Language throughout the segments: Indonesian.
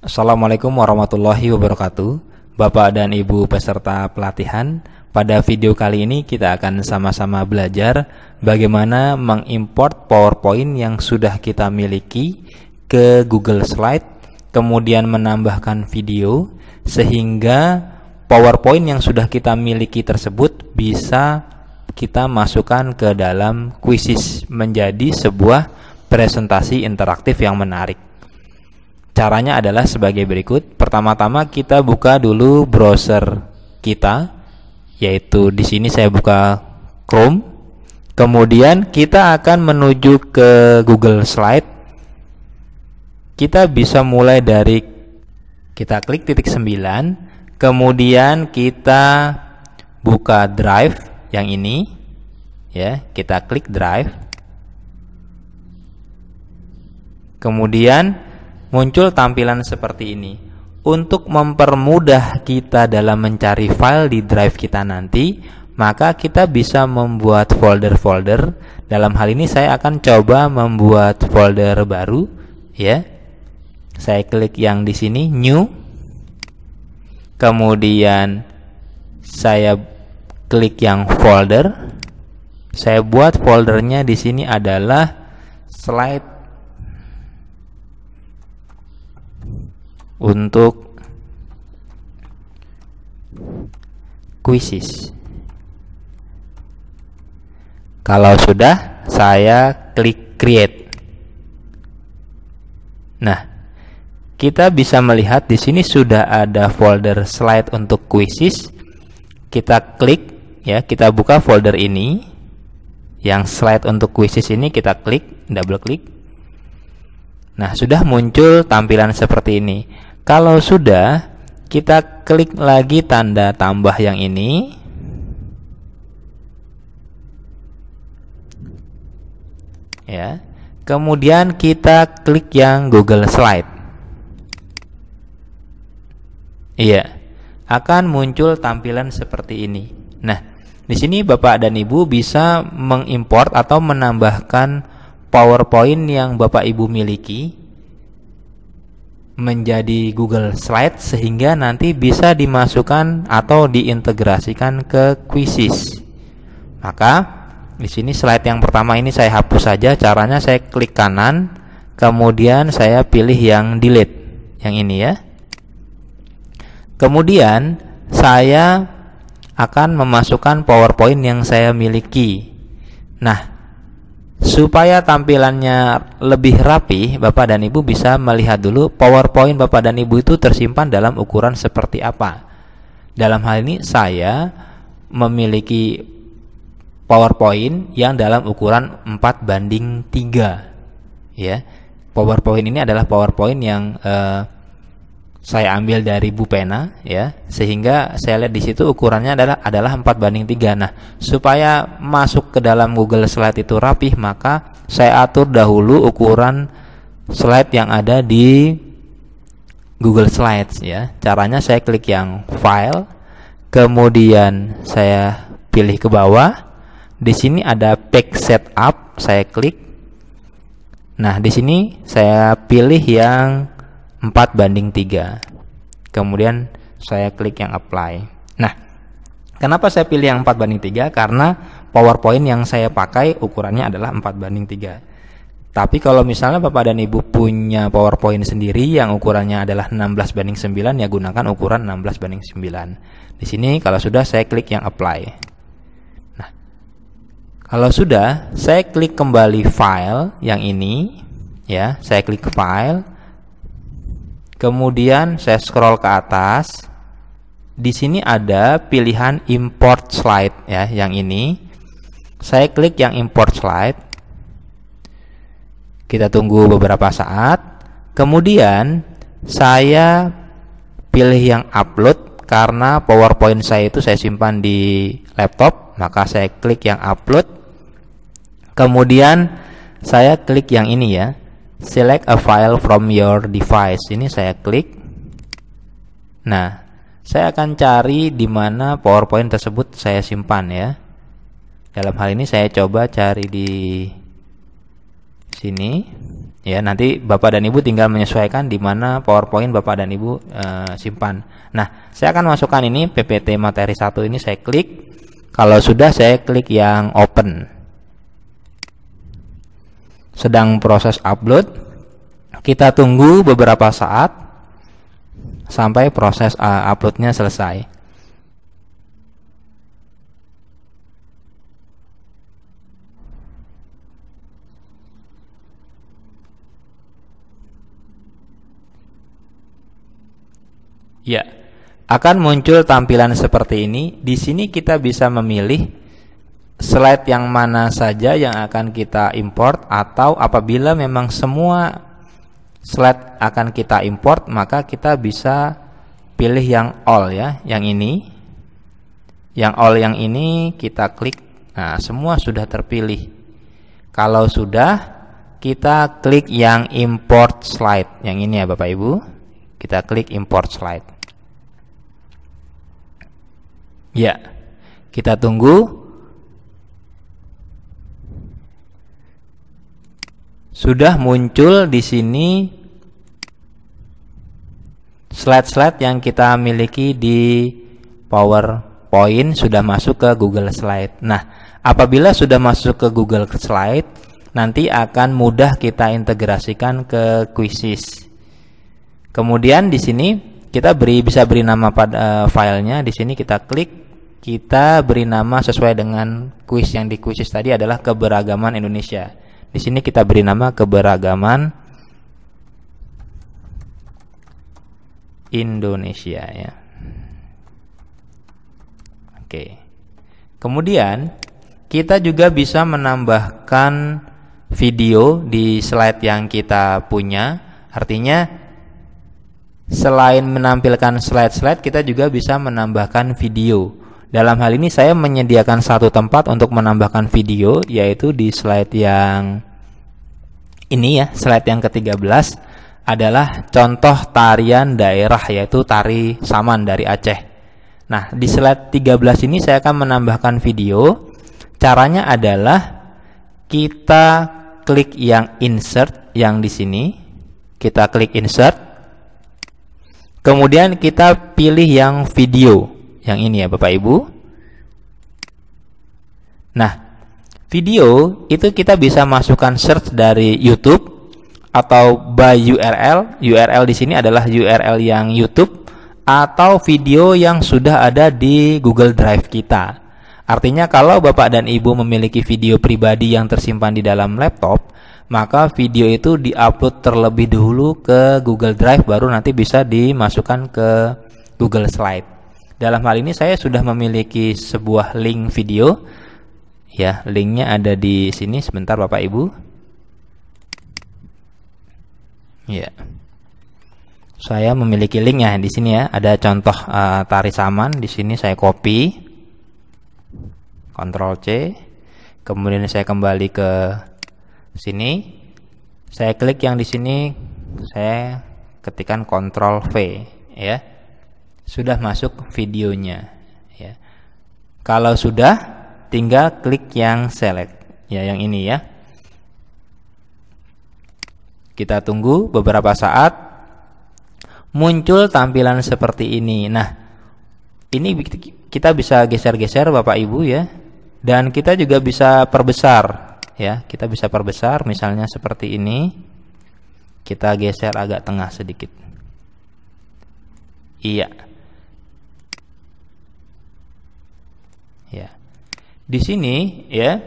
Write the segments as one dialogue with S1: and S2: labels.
S1: Assalamualaikum warahmatullahi wabarakatuh Bapak dan Ibu peserta pelatihan Pada video kali ini kita akan sama-sama belajar Bagaimana mengimport powerpoint yang sudah kita miliki Ke Google Slide Kemudian menambahkan video Sehingga powerpoint yang sudah kita miliki tersebut Bisa kita masukkan ke dalam kuisis Menjadi sebuah presentasi interaktif yang menarik Caranya adalah sebagai berikut. Pertama-tama kita buka dulu browser kita yaitu di sini saya buka Chrome. Kemudian kita akan menuju ke Google Slide. Kita bisa mulai dari kita klik titik 9, kemudian kita buka Drive yang ini. Ya, kita klik Drive. Kemudian muncul tampilan seperti ini. Untuk mempermudah kita dalam mencari file di drive kita nanti, maka kita bisa membuat folder-folder. Dalam hal ini saya akan coba membuat folder baru, ya. Saya klik yang di sini new. Kemudian saya klik yang folder. Saya buat foldernya di sini adalah slide untuk kuisis. Kalau sudah, saya klik create. Nah, kita bisa melihat di sini sudah ada folder slide untuk kuisis. Kita klik ya, kita buka folder ini. Yang slide untuk kuisis ini kita klik, double klik. Nah, sudah muncul tampilan seperti ini. Kalau sudah, kita klik lagi tanda tambah yang ini. Ya. Kemudian kita klik yang Google Slide. Iya. Akan muncul tampilan seperti ini. Nah, di sini Bapak dan Ibu bisa mengimport atau menambahkan PowerPoint yang Bapak Ibu miliki menjadi Google Slide sehingga nanti bisa dimasukkan atau diintegrasikan ke Quizzes. Maka di sini slide yang pertama ini saya hapus saja. Caranya saya klik kanan, kemudian saya pilih yang delete. Yang ini ya. Kemudian saya akan memasukkan PowerPoint yang saya miliki. Nah, Supaya tampilannya lebih rapi, Bapak dan Ibu bisa melihat dulu PowerPoint Bapak dan Ibu itu tersimpan dalam ukuran seperti apa. Dalam hal ini saya memiliki PowerPoint yang dalam ukuran 4 banding 3. Ya. PowerPoint ini adalah PowerPoint yang eh, saya ambil dari Bu Pena ya sehingga saya lihat di situ ukurannya adalah adalah 4 banding 3 nah supaya masuk ke dalam Google Slide itu rapih maka saya atur dahulu ukuran slide yang ada di Google Slides ya caranya saya klik yang file kemudian saya pilih ke bawah di sini ada pack setup saya klik nah di sini saya pilih yang 4 banding 3 kemudian saya klik yang apply nah kenapa saya pilih yang 4 banding 3 karena powerpoint yang saya pakai ukurannya adalah 4 banding 3 tapi kalau misalnya bapak dan ibu punya powerpoint sendiri yang ukurannya adalah 16 banding 9 ya gunakan ukuran 16 banding 9 di sini kalau sudah saya klik yang apply Nah, kalau sudah, saya klik kembali file yang ini, ya, saya klik file, Kemudian saya scroll ke atas. Di sini ada pilihan import slide ya, yang ini. Saya klik yang import slide. Kita tunggu beberapa saat. Kemudian saya pilih yang upload karena PowerPoint saya itu saya simpan di laptop, maka saya klik yang upload. Kemudian saya klik yang ini ya select a file from your device. Ini saya klik. Nah, saya akan cari di mana PowerPoint tersebut saya simpan ya. Dalam hal ini saya coba cari di sini. Ya, nanti Bapak dan Ibu tinggal menyesuaikan di mana PowerPoint Bapak dan Ibu e, simpan. Nah, saya akan masukkan ini PPT materi 1 ini saya klik. Kalau sudah saya klik yang open sedang proses upload. Kita tunggu beberapa saat sampai proses uh, uploadnya selesai. Ya, akan muncul tampilan seperti ini. Di sini kita bisa memilih slide yang mana saja yang akan kita import atau apabila memang semua slide akan kita import maka kita bisa pilih yang all ya yang ini yang all yang ini kita klik nah semua sudah terpilih kalau sudah kita klik yang import slide yang ini ya Bapak Ibu kita klik import slide ya kita tunggu sudah muncul di sini slide-slide yang kita miliki di PowerPoint sudah masuk ke Google Slide. Nah, apabila sudah masuk ke Google Slide, nanti akan mudah kita integrasikan ke Quizzes. Kemudian di sini kita beri bisa beri nama pada uh, filenya. Di sini kita klik, kita beri nama sesuai dengan quiz yang di Quizzes tadi adalah keberagaman Indonesia. Di sini kita beri nama keberagaman Indonesia ya. Oke. Kemudian kita juga bisa menambahkan video di slide yang kita punya. Artinya selain menampilkan slide-slide kita juga bisa menambahkan video. Dalam hal ini saya menyediakan satu tempat untuk menambahkan video yaitu di slide yang ini ya, slide yang ke-13 adalah contoh tarian daerah yaitu tari saman dari Aceh. Nah, di slide 13 ini saya akan menambahkan video. Caranya adalah kita klik yang insert yang di sini. Kita klik insert. Kemudian kita pilih yang video yang ini ya Bapak Ibu. Nah, video itu kita bisa masukkan search dari YouTube atau by URL. URL di sini adalah URL yang YouTube atau video yang sudah ada di Google Drive kita. Artinya kalau Bapak dan Ibu memiliki video pribadi yang tersimpan di dalam laptop, maka video itu diupload terlebih dahulu ke Google Drive baru nanti bisa dimasukkan ke Google Slide. Dalam hal ini saya sudah memiliki sebuah link video. Ya, linknya ada di sini. Sebentar Bapak Ibu. Ya. Saya memiliki linknya di sini ya. Ada contoh uh, tari saman. Di sini saya copy. Ctrl C. Kemudian saya kembali ke sini. Saya klik yang di sini. Saya ketikan Ctrl V. Ya sudah masuk videonya ya. Kalau sudah tinggal klik yang select ya yang ini ya. Kita tunggu beberapa saat muncul tampilan seperti ini. Nah, ini kita bisa geser-geser Bapak Ibu ya. Dan kita juga bisa perbesar ya. Kita bisa perbesar misalnya seperti ini. Kita geser agak tengah sedikit. Iya. Di sini ya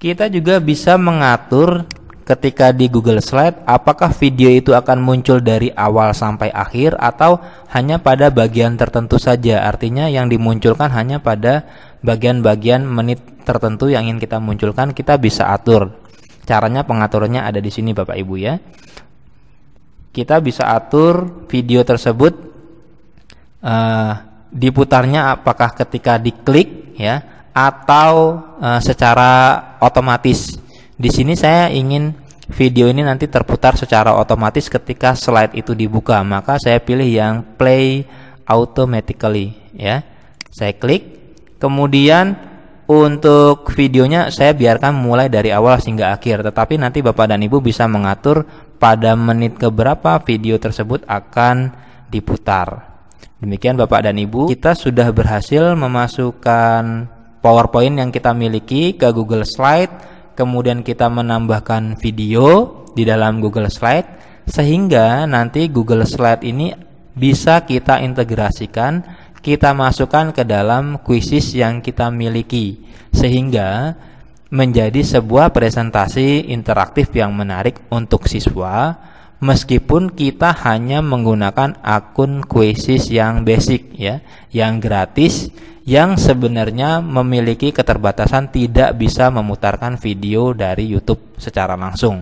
S1: kita juga bisa mengatur ketika di Google Slide apakah video itu akan muncul dari awal sampai akhir atau hanya pada bagian tertentu saja. Artinya yang dimunculkan hanya pada bagian-bagian menit tertentu yang ingin kita munculkan kita bisa atur. Caranya pengaturannya ada di sini Bapak Ibu ya. Kita bisa atur video tersebut uh, diputarnya apakah ketika diklik ya atau e, secara otomatis. Di sini saya ingin video ini nanti terputar secara otomatis ketika slide itu dibuka, maka saya pilih yang play automatically ya. Saya klik. Kemudian untuk videonya saya biarkan mulai dari awal hingga akhir, tetapi nanti Bapak dan Ibu bisa mengatur pada menit ke berapa video tersebut akan diputar. Demikian Bapak dan Ibu, kita sudah berhasil memasukkan PowerPoint yang kita miliki ke Google Slide, kemudian kita menambahkan video di dalam Google Slide sehingga nanti Google Slide ini bisa kita integrasikan, kita masukkan ke dalam kuisis yang kita miliki sehingga menjadi sebuah presentasi interaktif yang menarik untuk siswa meskipun kita hanya menggunakan akun kuisis yang basic ya, yang gratis yang sebenarnya memiliki keterbatasan tidak bisa memutarkan video dari YouTube secara langsung.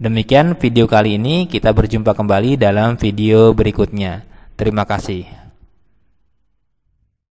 S1: Demikian video kali ini, kita berjumpa kembali dalam video berikutnya. Terima kasih.